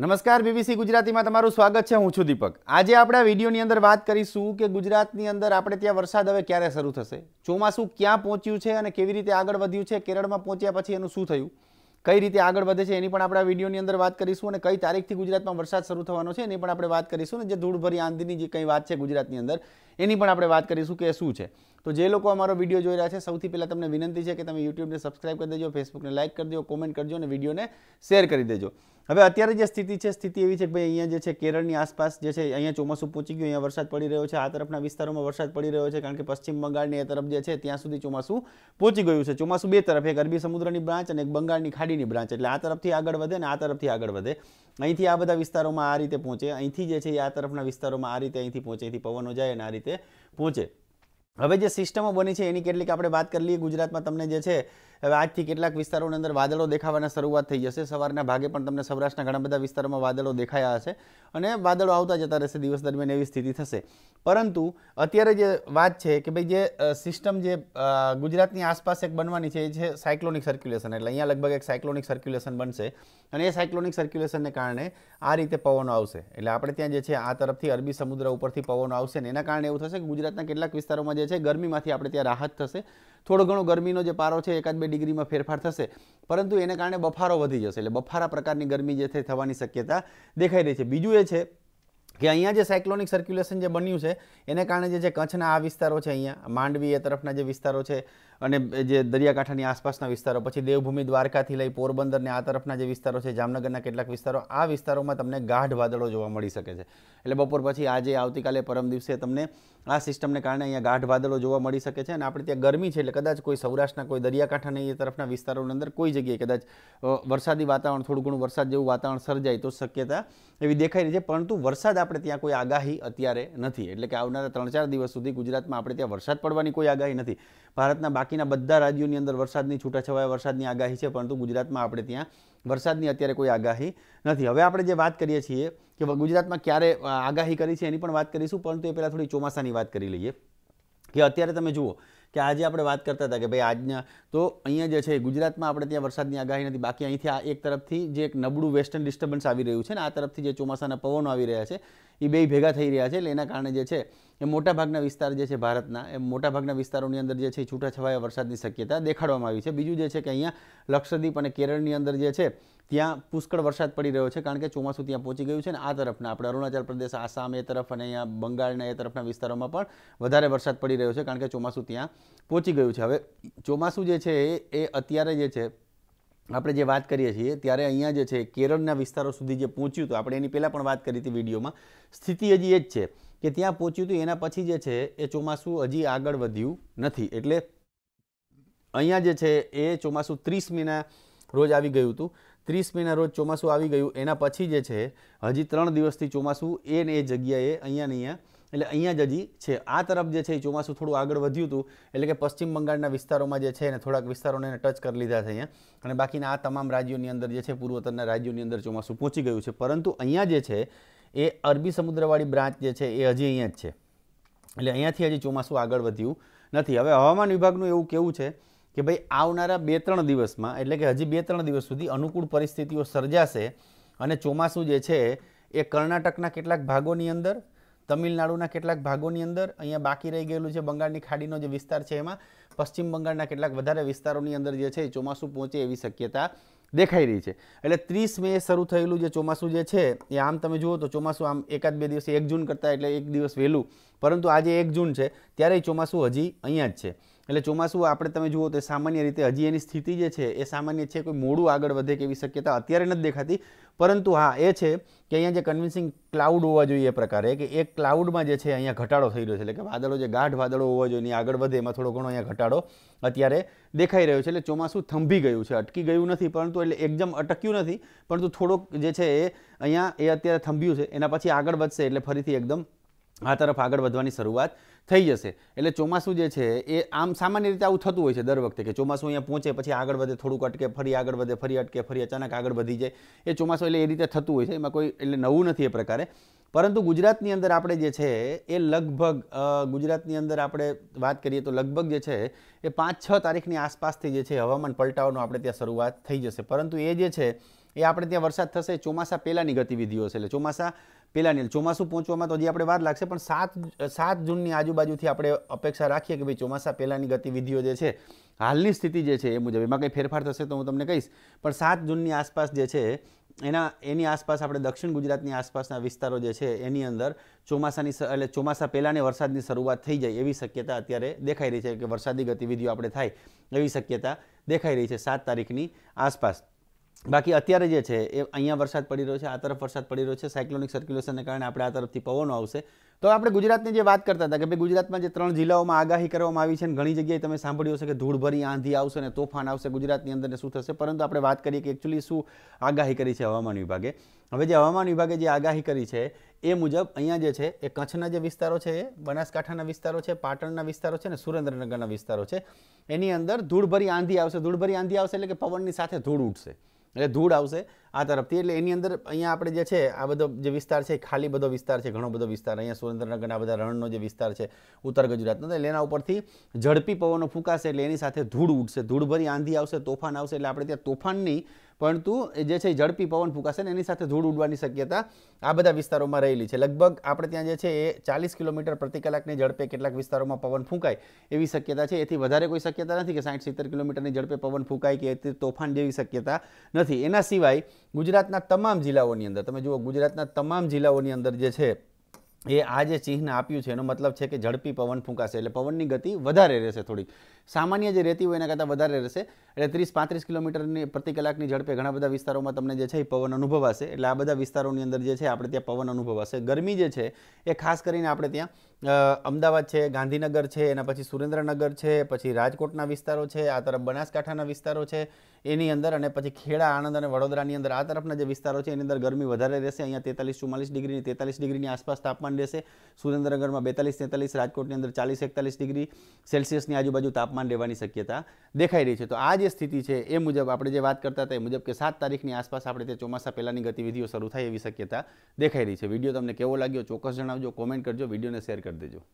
નમસ્કાર બીબીસી ગુજરાતીમાં તમારું સ્વાગત છે હું છું દીપક આજે આપણે વિડીયોની અંદર વાત કરીશું કે ગુજરાતની અંદર આપણે ત્યાં વરસાદ હવે ક્યારે શરૂ થશે ચોમાસું ક્યાં પહોંચ્યું છે અને કેવી રીતે આગળ વધ્યું છે કેરળમાં પહોંચ્યા પછી એનું શું થયું કઈ રીતે આગળ વધે છે એની પણ આપણે વિડીયોની અંદર વાત કરીશું અને કઈ તારીખથી ગુજરાતમાં વરસાદ શરૂ થવાનો છે એની પણ આપણે વાત કરીશું અને જે ધૂળભરી આંધીની જે કંઈ વાત છે ગુજરાતની અંદર એની પણ આપણે વાત કરીશું કે શું છે તો જે લોકો અમારો વિડીયો જોઈ રહ્યા છે સૌથી પહેલાં તમને વિનંતી છે કે તમે યુટ્યુબને સબસ્ક્રાઇબ કરી દેજો ફેસબુકને લાઇક કરી દો કોમેન્ટ કરજો અને વિડીયોને શેર કરી દેજો હવે અત્યારે જે સ્થિતિ છે સ્થિતિ એવી છે કે ભાઈ અહીંયા જે છે કેરળની આસપાસ જે છે અહીંયા ચોમાસું પહોંચી ગયું અહીંયા વરસાદ પડી રહ્યો છે આ તરફના વિસ્તારોમાં વરસાદ પડી રહ્યો છે કારણ કે પશ્ચિમ બંગાળની એ તરફ જે છે ત્યાં સુધી ચોમાસું પહોંચી ગયું છે ચોમાસું બે તરફ એક અરબી સમુદ્રની બ્રાંચ અને એક બંગાળની ખાડીની બ્રાન્ચ એટલે આ તરફથી આગળ વધે અને આ તરફથી આગળ વધે અહીંથી આ બધા વિસ્તારોમાં આ રીતે પહોંચે અહીંથી જે છે એ આ તરફના વિસ્તારોમાં આ રીતે અહીંથી પહોંચે અહીંથી પવનો જાય અને આ રીતે પહોંચે હવે જે સિસ્ટમો બની છે એની કેટલીક આપણે વાત કરી લઈએ ગુજરાતમાં તમને જે છે હવે આજથી કેટલાક વિસ્તારોની અંદર વાદળો દેખાવાના શરૂઆત થઈ જશે સવારના ભાગે પણ તમને સૌરાષ્ટ્રના ઘણા બધા વિસ્તારોમાં વાદળો દેખાયા હશે અને વાદળો આવતા જતા રહેશે દિવસ દરમિયાન એવી સ્થિતિ થશે પરંતુ અત્યારે જે વાત છે કે ભાઈ જે સિસ્ટમ જે ગુજરાતની આસપાસ એક બનવાની છે એ છે સાયક્લોનિક સર્ક્યુલેશન એટલે અહીંયા લગભગ એક સાયક્લોનિક સર્ક્યુલેશન બનશે અને એ સાયક્લોનિક સર્ક્યુલેશનને કારણે આ રીતે પવનો આવશે એટલે આપણે ત્યાં જે છે આ તરફથી અરબી સમુદ્ર ઉપરથી પવનો આવશે ને એના કારણે એવું થશે કે ગુજરાતના કેટલાક વિસ્તારોમાં જે છે ગરમીમાંથી આપણે ત્યાં રાહત થશે થોડો ઘણો ગરમીનો જે પારો છે એકાદ બે ડિગ્રીમાં ફેરફાર થશે પરંતુ એને કારણે બફારો વધી જશે એટલે બફારા પ્રકારની ગરમી જે છે થવાની શક્યતા દેખાઈ રહી છે બીજું એ છે કે અહીંયા જે સાયક્લોનિક સર્ક્યુલેશન જે બન્યું છે એને કારણે જે કચ્છના આ વિસ્તારો છે અહીંયા માંડવી એ તરફના જે વિસ્તારો છે અને જે દરિયાકાંઠાની આસપાસના વિસ્તારો પછી દેવભૂમિ દ્વારકાથી લઈ પોરબંદરને આ તરફના જે વિસ્તારો છે જામનગરના કેટલાક વિસ્તારો આ વિસ્તારોમાં તમને ગાઢ વાદળો જોવા મળી શકે છે એટલે બપોર પછી આજે આવતીકાલે પરમ દિવસે તમને આ સિસ્ટમને કારણે અહીંયા ગાઢ વાદળો જોવા મળી શકે છે અને આપણે ત્યાં ગરમી છે એટલે કદાચ કોઈ સૌરાષ્ટ્રના કોઈ દરિયાકાંઠાના એ તરફના વિસ્તારોની અંદર કોઈ જગ્યાએ કદાચ વરસાદી વાતાવરણ થોડું ઘણું વરસાદ જેવું વાતાવરણ સર્જાય તો શક્યતા એવી દેખાઈ રહી છે પરંતુ વરસાદ આપણે ત્યાં કોઈ આગાહી અત્યારે નથી એટલે કે આવનારા ત્રણ ચાર દિવસ સુધી ગુજરાતમાં આપણે ત્યાં વરસાદ પડવાની કોઈ આગાહી નથી ભારતના બાકીના બધા રાજ્યોની અંદર વરસાદની છૂટાછવાયા વરસાદની આગાહી છે પરંતુ ગુજરાતમાં આપણે ત્યાં વરસાદની અત્યારે કોઈ આગાહી નથી હવે આપણે જે વાત કરીએ છીએ કે ગુજરાતમાં ક્યારે આગાહી કરી છે એની પણ વાત કરીશું પરંતુ એ પહેલાં થોડી ચોમાસાની વાત કરી લઈએ કે અત્યારે તમે જુઓ કે આજે આપણે વાત કરતા હતા કે ભાઈ આજના તો અહીંયા જે છે ગુજરાતમાં આપણે ત્યાં વરસાદની આગાહી નથી બાકી અહીંથી આ એક તરફથી જે એક નબળું વેસ્ટર્ન ડિસ્ટર્બન્સ આવી રહ્યું છે ને આ તરફથી જે ચોમાસાના પવનો આવી રહ્યા છે એ બે ભેગા થઈ રહ્યા છે એટલે એના કારણે જે છે એ મોટાભાગના વિસ્તાર જે છે ભારતના એ મોટાભાગના વિસ્તારોની અંદર જે છે છૂટાછવાયા વરસાદની શક્યતા દેખાડવામાં આવી છે બીજું જે છે કે અહીંયા લક્ષદ્વીપ અને કેરળની અંદર જે છે ત્યાં પુષ્કળ વરસાદ પડી રહ્યો છે કારણ કે ચોમાસું ત્યાં પહોંચી ગયું છે ને આ તરફના આપણે અરુણાચલ પ્રદેશ આસામ એ તરફ અને અહીંયા બંગાળના એ તરફના વિસ્તારોમાં પણ વધારે વરસાદ પડી રહ્યો છે કારણ કે ચોમાસું ત્યાં પહોંચી ગયું છે હવે ચોમાસું જે છે એ અત્યારે જે છે આપણે જે વાત કરીએ છીએ ત્યારે અહીંયા જે છે કેરળના વિસ્તારો સુધી જે પહોંચ્યું હતું આપણે એની પહેલાં પણ વાત કરી હતી વિડીયોમાં સ્થિતિ હજી એ જ છે કે ત્યાં પહોંચ્યું હતું એના પછી જે છે એ ચોમાસું હજી આગળ વધ્યું નથી એટલે અહીંયા જે છે એ ચોમાસું ત્રીસ મેના રોજ આવી ગયું હતું ત્રીસ મેના રોજ ચોમાસું આવી ગયું એના પછી જે છે હજી ત્રણ દિવસથી ચોમાસું એ ને એ જગ્યાએ અહીંયા ને અહીંયા એટલે અહીંયા જ હજી છે આ તરફ જે છે એ ચોમાસું થોડું આગળ વધ્યું હતું એટલે કે પશ્ચિમ બંગાળના વિસ્તારોમાં જે છે એને થોડાક વિસ્તારોને એને ટચ કરી લીધા છે અહીંયા અને બાકીના આ તમામ રાજ્યોની અંદર જે છે પૂર્વોત્તરના રાજ્યોની અંદર ચોમાસું પહોંચી ગયું છે પરંતુ અહીંયા જે છે એ અરબી સમુદ્રવાળી બ્રાન્ચ જે છે એ હજી અહીંયા જ છે એટલે અહીંયાથી હજી ચોમાસું આગળ વધ્યું નથી હવે હવામાન વિભાગનું એવું કેવું છે કે ભાઈ આવનારા બે ત્રણ દિવસમાં એટલે કે હજી બે ત્રણ દિવસ સુધી અનુકૂળ પરિસ્થિતિઓ સર્જાશે અને ચોમાસું જે છે એ કર્ણાટકના કેટલાક ભાગોની અંદર તમિલનાડુના કેટલાક ભાગોની અંદર અહીંયા બાકી રહી ગયેલું છે બંગાળની ખાડીનો જે વિસ્તાર છે એમાં પશ્ચિમ બંગાળના કેટલાક વધારે વિસ્તારોની અંદર જે છે એ ચોમાસું પહોંચે એવી શક્યતા દેખાઈ રહી છે એટલે ત્રીસ મે શરૂ થયેલું જે ચોમાસું જે છે એ આમ તમે જુઓ તો ચોમાસું આમ એકાદ બે દિવસે એક જૂન કરતાં એટલે એક દિવસ વહેલું પરંતુ આજે એક જૂન છે ત્યારે ચોમાસું હજી અહીંયા જ છે એટલે ચોમાસું આપણે તમે જુઓ તો સામાન્ય રીતે હજી એની સ્થિતિ જે છે એ સામાન્ય છે કોઈ મોડું આગળ વધે કેવી શક્યતા અત્યારે નથી દેખાતી પરંતુ હા એ છે કે અહીંયા જે કન્વિન્સિંગ ક્લાઉડ હોવા જોઈએ એ પ્રકારે કે એ ક્લાઉડમાં જે છે અહીંયા ઘટાડો થઈ રહ્યો છે એટલે કે વાદળો જે ગાઢ વાદળો હોવા જોઈએ એની આગળ વધે એમાં થોડો ઘણો અહીંયા ઘટાડો અત્યારે દેખાઈ રહ્યો છે એટલે ચોમાસું થંભી ગયું છે અટકી ગયું નથી પરંતુ એટલે એકદમ અટક્યું નથી પરંતુ થોડોક જે છે એ અહીંયા એ અત્યારે થંભ્યું છે એના પછી આગળ વધશે એટલે ફરીથી એકદમ આ તરફ આગળ વધવાની શરૂઆત થઈ જશે એટલે ચોમાસું જે છે એ આમ સામાન્ય રીતે આવું થતું હોય છે દર વખતે કે ચોમાસું અહીંયા પહોંચે પછી આગળ વધે થોડુંક અટકે ફરી આગળ વધે ફરી અટકે ફરી અચાનક આગળ વધી જાય એ ચોમાસું એટલે એ રીતે થતું હોય છે એમાં કોઈ એટલે નવું નથી એ પ્રકારે પરંતુ ગુજરાતની અંદર આપણે જે છે એ લગભગ ગુજરાતની અંદર આપણે વાત કરીએ તો લગભગ જે છે એ પાંચ છ તારીખની આસપાસથી જે છે હવામાન પલટાવાનો આપણે ત્યાં શરૂઆત થઈ જશે પરંતુ એ જે છે એ આપણે ત્યાં વરસાદ થશે ચોમાસા પહેલાંની ગતિવિધિઓ છે એટલે ચોમાસા પહેલાં નીલ ચોમાસું પહોંચવામાં તો હજી આપણે વાર લાગશે પણ સાત સાત જૂનની આજુબાજુથી આપણે અપેક્ષા રાખીએ કે ભાઈ ચોમાસા પહેલાંની ગતિવિધિઓ જે છે હાલની સ્થિતિ જે છે એ મુજબ એમાં કંઈ ફેરફાર થશે તો હું તમને કહીશ પણ સાત જૂનની આસપાસ જે છે એના એની આસપાસ આપણે દક્ષિણ ગુજરાતની આસપાસના વિસ્તારો જે છે એની અંદર ચોમાસાની એટલે ચોમાસા પહેલાંની વરસાદની શરૂઆત થઈ જાય એવી શક્યતા અત્યારે દેખાઈ રહી છે કે વરસાદી ગતિવિધિઓ આપણે થાય એવી શક્યતા દેખાઈ રહી છે સાત તારીખની આસપાસ બાકી અત્યારે જે છે એ અહીંયા વરસાદ પડી રહ્યો છે આ તરફ વરસાદ પડી રહ્યો છે સાયક્લોનિક સર્ક્યુલેશનને કારણે આપણે આ તરફથી પવનો આવશે તો આપણે ગુજરાતની જે વાત કરતા હતા કે ભાઈ ગુજરાતમાં જે ત્રણ જિલ્લાઓમાં આગાહી કરવામાં આવી છે અને ઘણી જગ્યાએ તમે સાંભળ્યું હશે કે ધૂળભરી આંધી આવશે અને તોફાન આવશે ગુજરાતની અંદર શું થશે પરંતુ આપણે વાત કરીએ કે એકચ્યુઅલી શું આગાહી કરી છે હવામાન વિભાગે હવે જે હવામાન વિભાગે જે આગાહી કરી છે એ મુજબ અહીંયા જે છે એ કચ્છના જે વિસ્તારો છે એ બનાસકાંઠાના વિસ્તારો છે પાટણના વિસ્તારો છે ને સુરેન્દ્રનગરના વિસ્તારો છે એની અંદર ધૂળભરી આંધી આવશે ધૂળભરી આંધી આવશે એટલે કે પવનની સાથે ધૂળ ઉઠશે એટલે ધૂળ આવશે આ તરફથી એટલે એની અંદર અહીંયા આપણે જે છે આ બધો જે વિસ્તાર છે ખાલી બધો વિસ્તાર છે ઘણો બધો વિસ્તાર અહીંયા સુરેન્દ્રનગરના બધા રણનો જે વિસ્તાર છે ઉત્તર ગુજરાતનો એટલે એના ઉપરથી ઝડપી પવનો ફૂંકાશે એટલે એની સાથે ધૂળ ઉડશે ધૂળભરી આંધી આવશે તોફાન આવશે એટલે આપણે ત્યાં તોફાનની પરંતુ જે છે ઝડપી પવન ફૂંકાશે ને એની સાથે ધૂળ ઉડવાની શક્યતા આ બધા વિસ્તારોમાં રહેલી છે લગભગ આપણે ત્યાં જે છે એ ચાલીસ કિલોમીટર પ્રતિ કલાકની ઝડપે કેટલાક વિસ્તારોમાં પવન ફૂંકાય એવી શક્યતા છે એથી વધારે કોઈ શક્યતા નથી કે સાઠ સિત્તેર કિલોમીટરની ઝડપે પવન ફૂંકાય કે તોફાન જેવી શક્યતા નથી એના સિવાય ગુજરાતના તમામ જિલ્લાઓની અંદર તમે જુઓ ગુજરાતના તમામ જિલ્લાઓની અંદર જે છે એ આ જે ચિહ્ન આપ્યું છે એનો મતલબ છે કે ઝડપી પવન ફૂંકાશે એટલે પવનની ગતિ વધારે રહેશે થોડીક સામાન્ય જે રહેતી હોય એના કરતાં વધારે રહેશે એટલે ત્રીસ પાંત્રીસ કિલોમીટરની પ્રતિ કલાકની ઝડપે ઘણા બધા વિસ્તારોમાં તમને જે છે એ પવન અનુભવાશે એટલે આ બધા વિસ્તારોની અંદર જે છે આપણે ત્યાં પવન અનુભવાશે ગરમી જે છે એ ખાસ કરીને આપણે ત્યાં અમદાવાદ છે ગાંધીનગર છે એના પછી સુરેન્દ્રનગર છે પછી રાજકોટના વિસ્તારો છે આ તરફ બનાસકાંઠાના વિસ્તારો છે એની અંદર અને પછી ખેડા આણંદ અને વડોદરાની અંદર આ તરફના જે વિસ્તારો છે એની અંદર ગરમી વધારે રહેશે અહીંયા તેતાલીસ ચુમ્માલીસ ડિગ્રીની તેતાલીસ ડિગ્રીની આસપાસ તાપમાન રહેશે સુરેન્દ્રનગરમાં બેતાલીસ તેતાલીસ રાજકોટની અંદર ચાલીસ એકતાલીસ ડિગ્રી સેલ્સિયસની આજુબાજુ તાપમાન તાપમાન રહેવાની શક્યતા દેખાઈ રહી છે તો આ જે સ્થિતિ છે એ મુજબ આપણે જે વાત કરતા હતા એ મુજબ કે સાત તારીખની આસપાસ આપણે તે ચોમાસા પહેલાંની ગતિવિધિઓ શરૂ થાય એવી શક્યતા દેખાઈ રહી છે વિડીયો તમને કેવો લાગ્યો ચોક્કસ જણાવજો કોમેન્ટ કરજો વિડીયોને શેર કરી દેજો